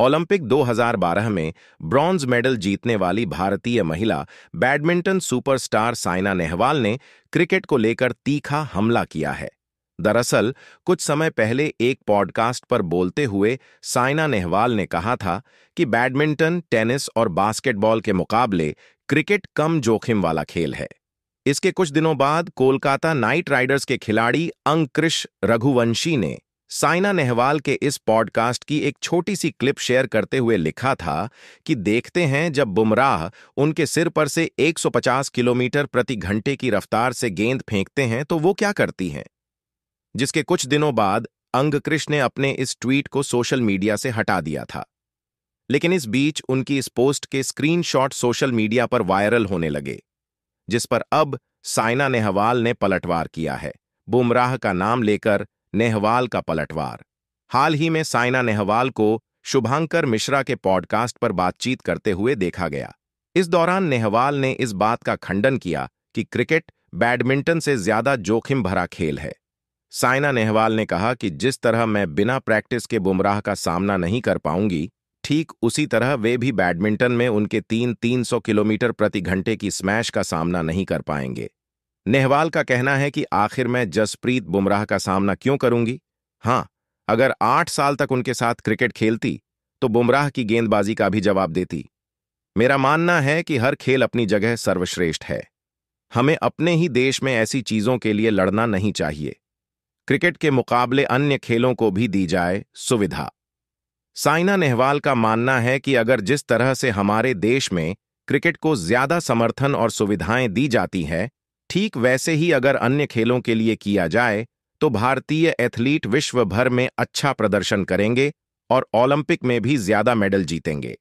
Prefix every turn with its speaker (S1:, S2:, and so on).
S1: Olympic 2012 में bronze medal जीतने वाली भारतीय महिला बैडमिंटन सुपरस्टार साइना नेहवाल ने क्रिकेट को लेकर तीखा हमला किया है दरअसल कुछ समय पहले एक पॉडकास्ट पर बोलते हुए साइना नेहवाल ने कहा था कि बैडमिंटन टेनिस और बास्केटबॉल के मुकाबले क्रिकेट कम जोखिम वाला खेल है इसके कुछ दिनों बाद कोलकाता नाइट राइडर्स के खिलाड़ी अंकृश रघुवंशी ने साइना नेहवाल के इस पॉडकास्ट की एक छोटी सी क्लिप शेयर करते हुए लिखा था कि देखते हैं जब बुमराह उनके सिर पर से 150 किलोमीटर प्रति घंटे की रफ्तार से गेंद फेंकते हैं तो वो क्या करती हैं जिसके कुछ दिनों बाद अंगकृष ने अपने इस ट्वीट को सोशल मीडिया से हटा दिया था लेकिन इस बीच उनकी इस पोस्ट के स्क्रीनशॉट सोशल मीडिया पर वायरल होने लगे जिस पर अब साइना नेहवाल ने पलटवार किया है बुमराह का नाम लेकर नेहवाल का पलटवार हाल ही में साइना नेहवाल को शुभांकर मिश्रा के पॉडकास्ट पर बातचीत करते हुए देखा गया इस दौरान नेहवाल ने इस बात का खंडन किया कि क्रिकेट बैडमिंटन से ज्यादा जोखिम भरा खेल है साइना नेहवाल ने कहा कि जिस तरह मैं बिना प्रैक्टिस के बुमराह का सामना नहीं कर पाऊंगी ठीक उसी तरह वे भी बैडमिंटन में उनके तीन सौ किलोमीटर प्रति घंटे की स्मैश का सामना नहीं कर पाएंगे नेहवाल का कहना है कि आखिर मैं जसप्रीत बुमराह का सामना क्यों करूंगी हां अगर आठ साल तक उनके साथ क्रिकेट खेलती तो बुमराह की गेंदबाजी का भी जवाब देती मेरा मानना है कि हर खेल अपनी जगह सर्वश्रेष्ठ है हमें अपने ही देश में ऐसी चीजों के लिए लड़ना नहीं चाहिए क्रिकेट के मुकाबले अन्य खेलों को भी दी जाए सुविधा साइना नेहवाल का मानना है कि अगर जिस तरह से हमारे देश में क्रिकेट को ज्यादा समर्थन और सुविधाएं दी जाती हैं ठीक वैसे ही अगर अन्य खेलों के लिए किया जाए तो भारतीय एथलीट विश्व भर में अच्छा प्रदर्शन करेंगे और ओलंपिक में भी ज्यादा मेडल जीतेंगे